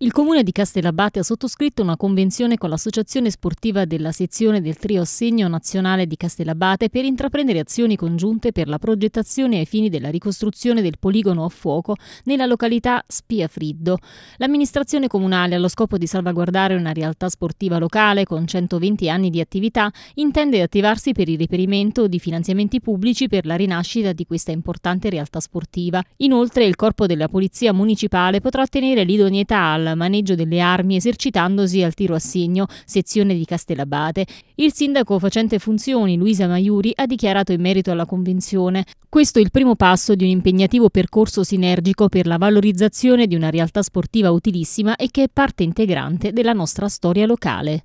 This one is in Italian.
Il comune di Castellabate ha sottoscritto una convenzione con l'associazione sportiva della sezione del trio Segno Nazionale di Castellabate per intraprendere azioni congiunte per la progettazione ai fini della ricostruzione del poligono a fuoco nella località Spia Spiafriddo. L'amministrazione comunale, allo scopo di salvaguardare una realtà sportiva locale con 120 anni di attività, intende attivarsi per il reperimento di finanziamenti pubblici per la rinascita di questa importante realtà sportiva. Inoltre, il corpo della Polizia Municipale potrà ottenere l'idoneità alla maneggio delle armi esercitandosi al tiro a segno, sezione di Castellabate. Il sindaco facente funzioni Luisa Maiuri ha dichiarato in merito alla convenzione questo è il primo passo di un impegnativo percorso sinergico per la valorizzazione di una realtà sportiva utilissima e che è parte integrante della nostra storia locale.